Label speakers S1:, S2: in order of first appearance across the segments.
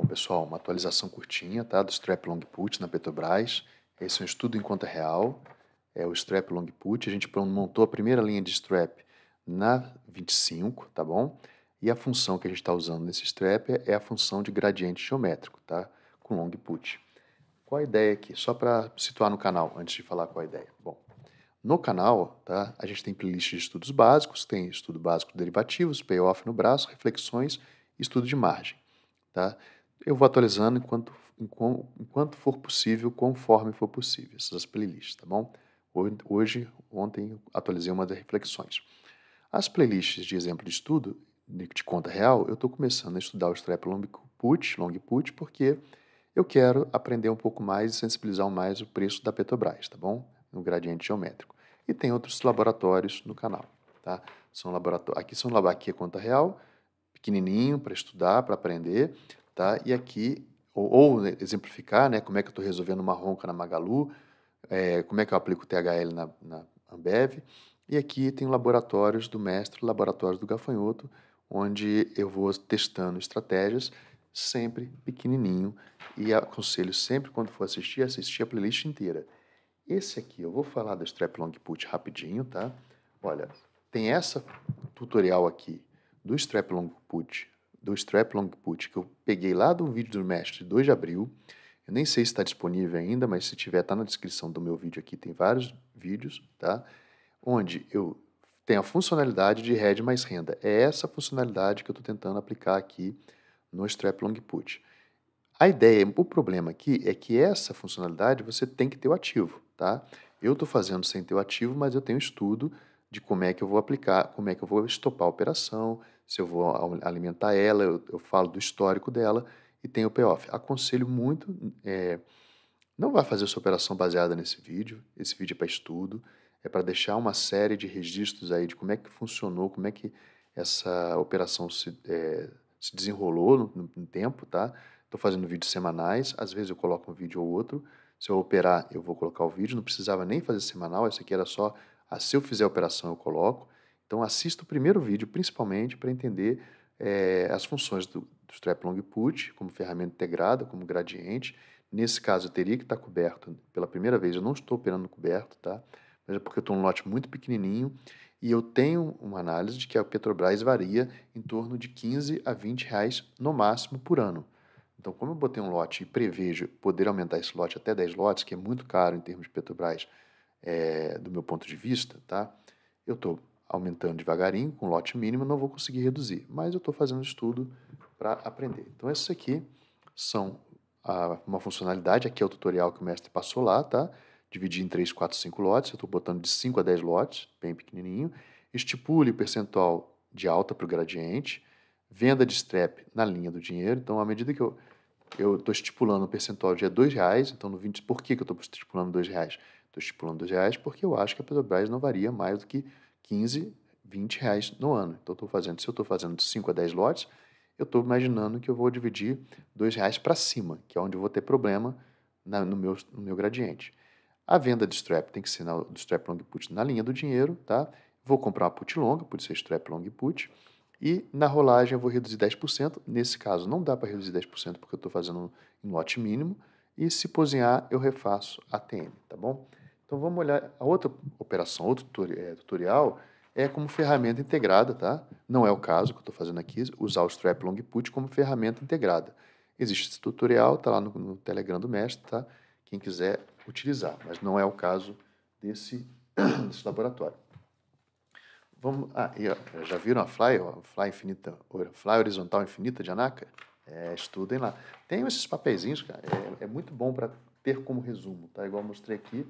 S1: Bom, pessoal, uma atualização curtinha tá, do Strap Long Put na Petrobras. Esse é um estudo em conta real. É o Strap Long Put. A gente montou a primeira linha de Strap na 25, tá bom? E a função que a gente está usando nesse Strap é, é a função de gradiente geométrico, tá? Com Long Put. Qual a ideia aqui? Só para situar no canal, antes de falar qual a ideia. Bom, no canal, tá, a gente tem playlist de estudos básicos, tem estudo básico de derivativos, payoff no braço, reflexões, estudo de margem, tá? Eu vou atualizando enquanto, enquanto for possível, conforme for possível, essas playlists, tá bom? Hoje, ontem, atualizei uma das reflexões. As playlists de exemplo de estudo, de conta real, eu estou começando a estudar o strap long put, long put, porque eu quero aprender um pouco mais e sensibilizar mais o preço da Petrobras, tá bom? No gradiente geométrico. E tem outros laboratórios no canal, tá? São laboratórios, aqui são aqui é conta real, pequenininho para estudar, para aprender. Tá? E aqui, ou, ou exemplificar né, como é que eu estou resolvendo uma ronca na Magalu, é, como é que eu aplico o THL na, na Ambev. E aqui tem laboratórios do mestre, laboratórios do gafanhoto, onde eu vou testando estratégias sempre pequenininho e aconselho sempre quando for assistir, assistir a playlist inteira. Esse aqui, eu vou falar do Strap Long Put rapidinho, tá? Olha, tem essa tutorial aqui do Strap Long Put do Strap Long Put, que eu peguei lá do vídeo do mestre 2 de abril. Eu nem sei se está disponível ainda, mas se tiver, está na descrição do meu vídeo aqui, tem vários vídeos, tá? Onde eu tenho a funcionalidade de head mais renda. É essa funcionalidade que eu estou tentando aplicar aqui no Strap Long Put. A ideia, o problema aqui é que essa funcionalidade você tem que ter o ativo, tá? Eu estou fazendo sem ter o ativo, mas eu tenho estudo de como é que eu vou aplicar, como é que eu vou estopar a operação, se eu vou alimentar ela, eu, eu falo do histórico dela e tem o payoff. Aconselho muito, é, não vá fazer sua operação baseada nesse vídeo, esse vídeo é para estudo, é para deixar uma série de registros aí de como é que funcionou, como é que essa operação se, é, se desenrolou no, no, no tempo, tá? Estou fazendo vídeos semanais, às vezes eu coloco um vídeo ou outro. Se eu operar, eu vou colocar o vídeo, não precisava nem fazer semanal, esse aqui era só, ah, se eu fizer a operação, eu coloco. Então, assista o primeiro vídeo, principalmente, para entender é, as funções do, do strap long put como ferramenta integrada, como gradiente. Nesse caso, eu teria que estar tá coberto. Pela primeira vez, eu não estou operando coberto, tá? Mas é porque eu estou num lote muito pequenininho e eu tenho uma análise de que a Petrobras varia em torno de 15 a 20 reais no máximo por ano. Então, como eu botei um lote e prevejo poder aumentar esse lote até 10 lotes, que é muito caro em termos de Petrobras, é, do meu ponto de vista, tá? Eu estou aumentando devagarinho, com lote mínimo, não vou conseguir reduzir, mas eu estou fazendo estudo para aprender. Então, esses aqui são a, uma funcionalidade, aqui é o tutorial que o mestre passou lá, tá? Dividir em 3, 4, 5 lotes, eu estou botando de 5 a 10 lotes, bem pequenininho. Estipule o percentual de alta para o gradiente, venda de strep na linha do dinheiro. Então, à medida que eu eu estou estipulando o percentual de R$ é reais, então no 20, por que, que eu estou estipulando R$ reais? Estou estipulando R$ reais porque eu acho que a Petrobras não varia mais do que 15, 20 reais no ano. Então, estou fazendo, se eu estou fazendo de 5 a 10 lotes, eu estou imaginando que eu vou dividir 2 reais para cima, que é onde eu vou ter problema na, no, meu, no meu gradiente. A venda de strap tem que ser na, do strap long put na linha do dinheiro, tá? Vou comprar uma put longa, pode ser strap long put, e na rolagem eu vou reduzir 10%. Nesse caso não dá para reduzir 10% porque eu estou fazendo em um lote mínimo, e se posicionar eu refaço a TM, tá bom? Então vamos olhar a outra operação, outro é, tutorial é como ferramenta integrada, tá? Não é o caso que eu estou fazendo aqui, usar o strap long put como ferramenta integrada. Existe esse tutorial, está lá no, no, Telegram do mestre, tá? Quem quiser utilizar, mas não é o caso desse, desse laboratório. Vamos, ah, e, ó, já viram a fly, ó, fly infinita, fly horizontal infinita de Anaka? É, estudem lá. Tem esses papeizinhos, cara, é, é muito bom para ter como resumo, tá? Igual eu mostrei aqui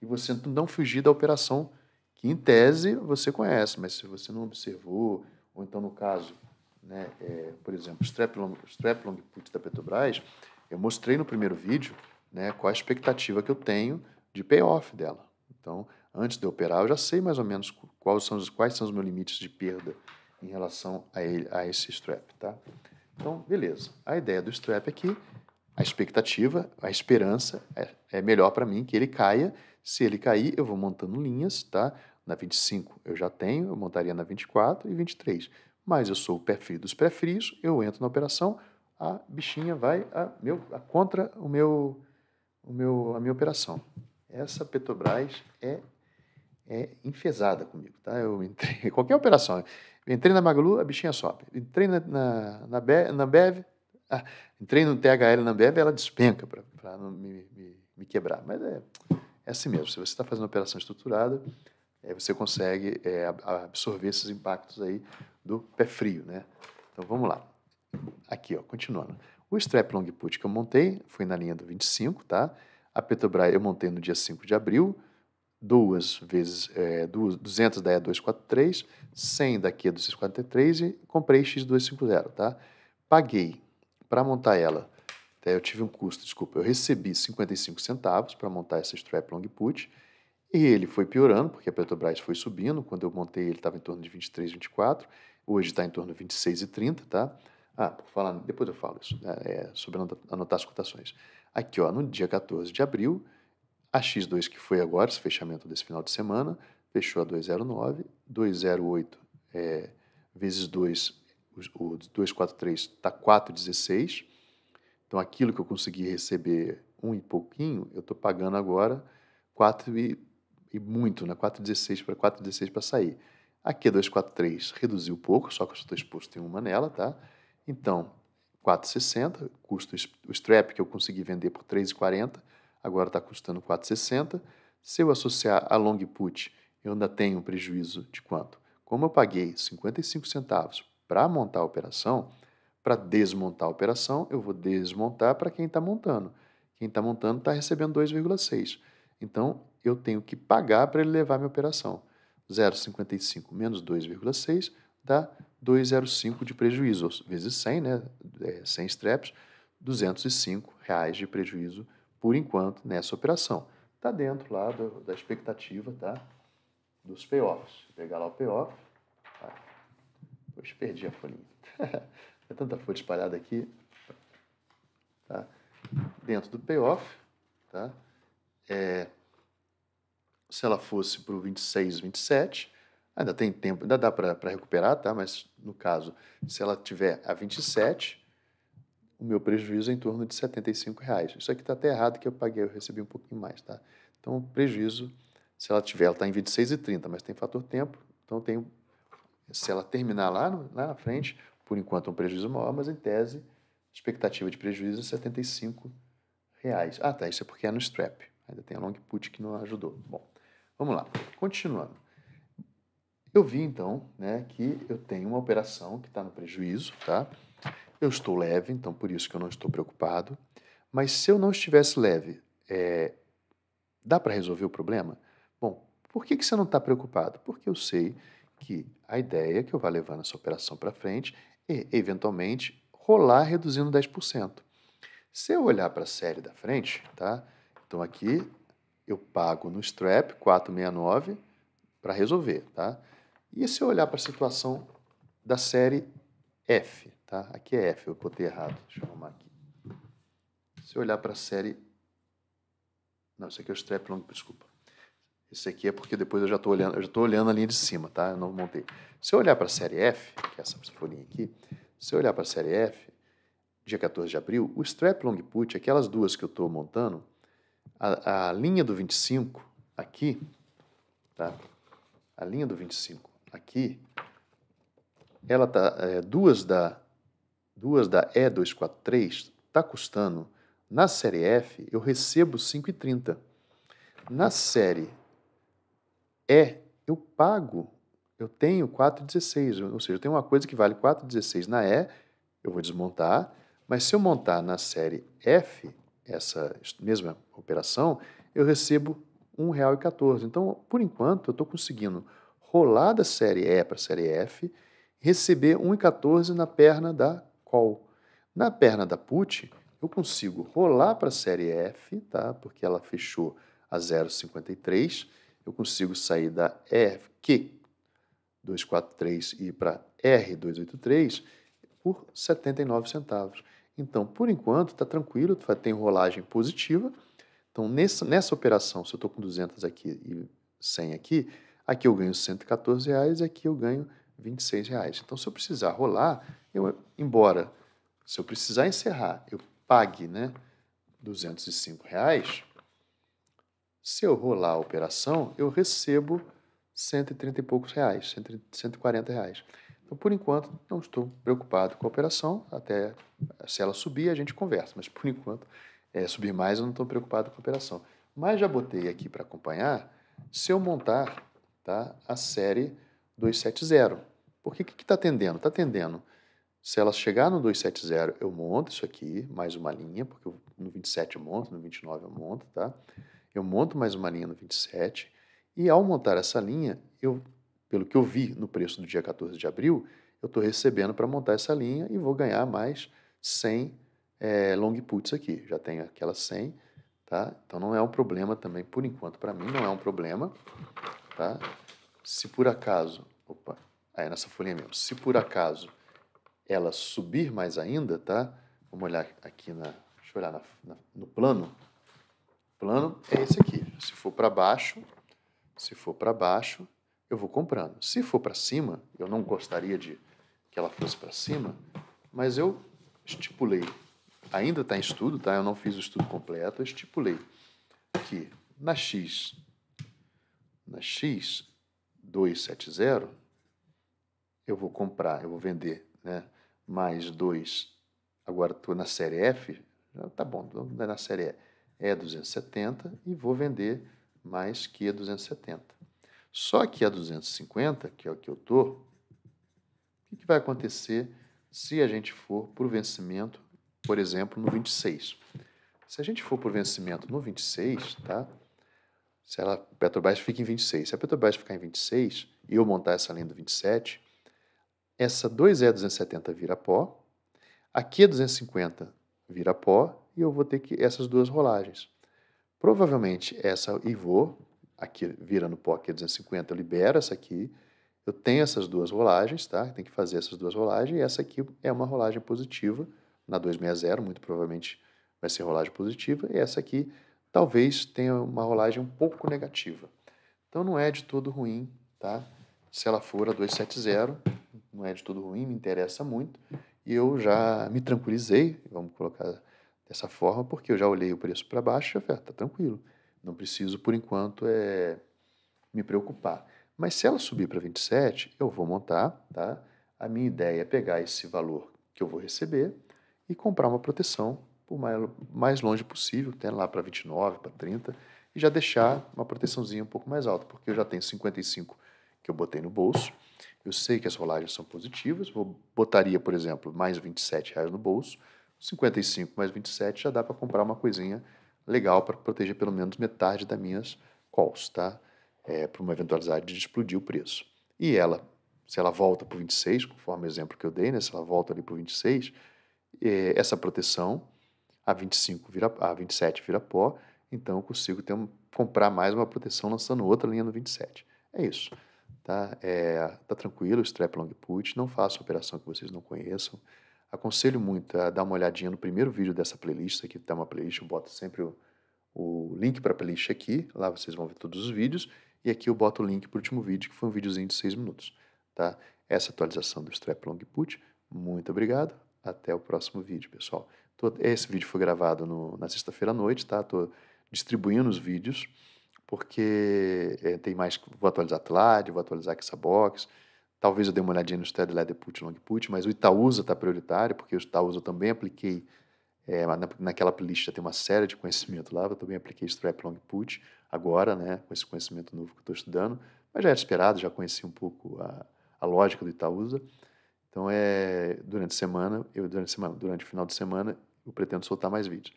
S1: e você não fugir da operação que, em tese, você conhece, mas se você não observou, ou então, no caso, né, é, por exemplo, o strap long put da Petrobras, eu mostrei no primeiro vídeo né, qual a expectativa que eu tenho de payoff dela. Então, antes de eu operar, eu já sei mais ou menos quais são os, quais são os meus limites de perda em relação a, ele, a esse strap, tá? Então, beleza. A ideia do strap é que a expectativa, a esperança é, é melhor para mim que ele caia se ele cair, eu vou montando linhas, tá? Na 25 eu já tenho, eu montaria na 24 e 23. Mas eu sou o perfil dos pré-frios, eu entro na operação, a bichinha vai a meu, a contra o meu, o meu, a minha operação. Essa Petrobras é é enfesada comigo, tá? Eu entrei, qualquer operação, eu entrei na Magalu, a bichinha sobe. Entrei na, na, na, Be, na Bev, ah, entrei no THL na Bev, ela despenca para me, me, me quebrar. Mas é, é assim mesmo. Se você está fazendo operação estruturada, é, você consegue é, absorver esses impactos aí do pé frio, né? Então vamos lá. Aqui, ó, continuando. O strap long put que eu montei foi na linha do 25, tá? A Petrobras eu montei no dia 5 de abril, duas vezes, é, duas, 200 da E243, 100 da Q243 e comprei X250, tá? Paguei para montar ela é, eu tive um custo, desculpa, eu recebi 55 centavos para montar essa strap long put e ele foi piorando, porque a Petrobras foi subindo. Quando eu montei, ele estava em torno de 23, 24. Hoje está em torno de 26 e tá? Ah, por falar, depois eu falo isso, né, é, sobre anotar as cotações. Aqui, ó, no dia 14 de abril, a X2 que foi agora, esse fechamento desse final de semana, fechou a 209, 208 é, vezes 2, o, o 243 está 416, então, aquilo que eu consegui receber um e pouquinho, eu estou pagando agora quatro e, e muito, né? 4,16 para 4,16 para sair. Aqui q 243 reduziu pouco, só que eu estou exposto em uma nela, tá? Então, 4,60, custo o strap que eu consegui vender por 3,40, agora está custando 4,60. Se eu associar a long put, eu ainda tenho um prejuízo de quanto? Como eu paguei 55 centavos para montar a operação, para desmontar a operação, eu vou desmontar para quem está montando. Quem está montando está recebendo 2,6. Então, eu tenho que pagar para ele levar minha operação. 0,55 menos 2,6 dá 2,05 de prejuízo, vezes 100, né? É, 100 straps, 205 reais de prejuízo por enquanto nessa operação. Está dentro lá do, da expectativa tá? dos payoffs. Vou pegar lá o payoff. Hoje tá. perdi a folhinha. É tanta folha espalhada aqui. Tá? Dentro do payoff, tá? É, se ela fosse para o 26, 27, ainda tem tempo, ainda dá para recuperar, tá? mas no caso, se ela tiver a 27, o meu prejuízo é em torno de R$ reais. Isso aqui está até errado que eu paguei, eu recebi um pouquinho mais. Tá? Então, o prejuízo, se ela tiver, ela está em 26,30, mas tem fator tempo, então tem, se ela terminar lá, lá na frente, por enquanto é um prejuízo maior, mas em tese, expectativa de prejuízo é R$ reais. Ah, tá, isso é porque é no strap. Ainda tem a long put que não ajudou. Bom, vamos lá. Continuando. Eu vi então, né, que eu tenho uma operação que está no prejuízo, tá? Eu estou leve, então por isso que eu não estou preocupado. Mas se eu não estivesse leve, é, dá para resolver o problema? Bom, por que, que você não está preocupado? Porque eu sei que a ideia que eu vá levando essa operação para frente e, eventualmente, rolar reduzindo 10%. Se eu olhar para a série da frente, tá? Então aqui eu pago no strap 469 para resolver, tá? E se eu olhar para a situação da série F, tá? Aqui é F, eu botei errado, deixa eu arrumar aqui. Se eu olhar para a série... Não, isso aqui é o strap longo, desculpa isso aqui é porque depois eu já estou olhando, eu já tô olhando a linha de cima, tá? Eu não montei. Se eu olhar para a série F, que é essa folhinha aqui, se eu olhar para a série F, dia 14 de abril, o strap long put, aquelas duas que eu estou montando, a, a, linha do 25 aqui, tá? A linha do 25 aqui, ela tá é, duas da duas da E243 tá custando na série F, eu recebo 5,30. Na série é eu pago, eu tenho 4,16, ou seja, eu tenho uma coisa que vale 4,16 na E, eu vou desmontar, mas se eu montar na série F essa mesma operação, eu recebo R$ 1,14. Então, por enquanto, eu estou conseguindo rolar da série E para a série F, receber R$ 1,14 na perna da call. Na perna da put, eu consigo rolar para a série F, tá? porque ela fechou a 0,53, eu consigo sair da FQ243 e ir para R283 por 79 centavos. Então, por enquanto, está tranquilo, tem rolagem positiva. Então, nessa, nessa operação, se eu estou com 200 aqui e 100 aqui, aqui eu ganho 114 reais e aqui eu ganho 26 reais. Então, se eu precisar rolar, eu, embora se eu precisar encerrar, eu pague né, 205 reais, se eu rolar a operação, eu recebo 130 e poucos reais, 140 reais. Então, por enquanto, não estou preocupado com a operação. Até se ela subir, a gente conversa. Mas, por enquanto, é, subir mais, eu não estou preocupado com a operação. Mas já botei aqui para acompanhar se eu montar tá, a série 270. Porque o que está tendendo? Está tendendo. Se ela chegar no 270, eu monto isso aqui, mais uma linha, porque no 27 eu monto, no 29 eu monto, tá? eu monto mais uma linha no 27 e ao montar essa linha, eu, pelo que eu vi no preço do dia 14 de abril, eu estou recebendo para montar essa linha e vou ganhar mais 100 é, eh, long puts aqui. Já tenho aquelas 100, tá? Então não é um problema também, por enquanto, para mim não é um problema, tá? Se por acaso, opa, aí é nessa folhinha mesmo, se por acaso ela subir mais ainda, tá? Vamos olhar aqui na, deixa eu olhar na, na, no plano, plano é esse aqui. Se for para baixo, se for para baixo, eu vou comprando. Se for para cima, eu não gostaria de que ela fosse para cima, mas eu estipulei, ainda está em estudo, tá? Eu não fiz o estudo completo, eu estipulei que na x na x 270 eu vou comprar, eu vou vender, né? Mais 2 agora estou na série F, tá bom, na série E é 270 e vou vender mais que 270. Só que a 250, que é o que eu estou, o que, vai acontecer se a gente for para o vencimento, por exemplo, no 26? Se a gente for para o vencimento no 26, tá? Se a Petrobras fica em 26. Se a Petrobras ficar em 26 e eu montar essa linha do 27, essa 2E270 vira pó, a Q250 vira pó e eu vou ter que essas duas rolagens. Provavelmente essa vou aqui vira no POC 250, eu libero essa aqui. Eu tenho essas duas rolagens, tá? Tem que fazer essas duas rolagens. E essa aqui é uma rolagem positiva na 260, muito provavelmente vai ser rolagem positiva. E essa aqui talvez tenha uma rolagem um pouco negativa. Então não é de todo ruim, tá? Se ela for a 270, não é de todo ruim, me interessa muito. E eu já me tranquilizei, vamos colocar dessa forma porque eu já olhei o preço para baixo e falei, ah, tá tranquilo, não preciso por enquanto é, me preocupar. Mas se ela subir para 27, eu vou montar, tá? A minha ideia é pegar esse valor que eu vou receber e comprar uma proteção o mais, mais longe possível, até lá para 29, para 30, e já deixar uma proteçãozinha um pouco mais alta, porque eu já tenho 55 que eu botei no bolso, eu sei que as rolagens são positivas, vou, botaria, por exemplo, mais 27 reais no bolso, 55 mais 27 já dá para comprar uma coisinha legal para proteger pelo menos metade das minhas calls, tá? É, para uma eventualidade de explodir o preço. E ela, se ela volta para o 26, conforme o exemplo que eu dei, né? se ela volta ali para o 26, é, essa proteção, a 25 vira, a 27 vira pó, então eu consigo ter um, comprar mais uma proteção lançando outra linha no 27. É isso. Tá, é, tá tranquilo, strap long put, não faço operação que vocês não conheçam. Aconselho muito a dar uma olhadinha no primeiro vídeo dessa playlist, aqui tá uma playlist, eu boto sempre o, o link para a playlist aqui, lá vocês vão ver todos os vídeos, e aqui eu boto o link para o último vídeo, que foi um videozinho de 6 minutos. Tá? Essa atualização do Strap Long Put, muito obrigado, até o próximo vídeo, pessoal. esse vídeo foi gravado no, na sexta-feira à noite, tá? Tô distribuindo os vídeos, porque é, tem mais, vou atualizar a Tlade, vou atualizar a Xabox, box Talvez eu dê uma olhadinha no Steady Ladder Put Long Put, mas o Itaúsa está prioritário, porque o Itaúsa eu também apliquei, é, naquela playlist já tem uma série de conhecimento lá, eu também apliquei Strap Long Put agora, né, com esse conhecimento novo que eu estou estudando, mas já era esperado, já conheci um pouco a, a lógica do Itaúsa. Então, é, durante a semana, eu, durante, semana, durante o final de semana, eu pretendo soltar mais vídeos.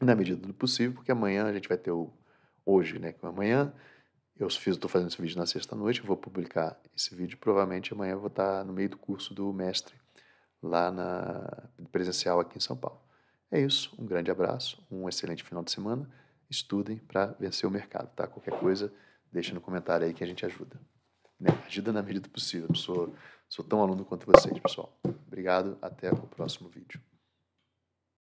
S1: Na medida do possível, porque amanhã a gente vai ter o. Hoje, né? É amanhã eu estou fazendo esse vídeo na sexta-noite, vou publicar esse vídeo. Provavelmente amanhã vou estar tá no meio do curso do mestre, lá na presencial aqui em São Paulo. É isso, um grande abraço, um excelente final de semana. Estudem para vencer o mercado, tá? Qualquer coisa, deixa no comentário aí que a gente ajuda. Né? Ajuda na medida do possível. Eu sou, sou tão aluno quanto vocês, pessoal. Obrigado, até o próximo vídeo.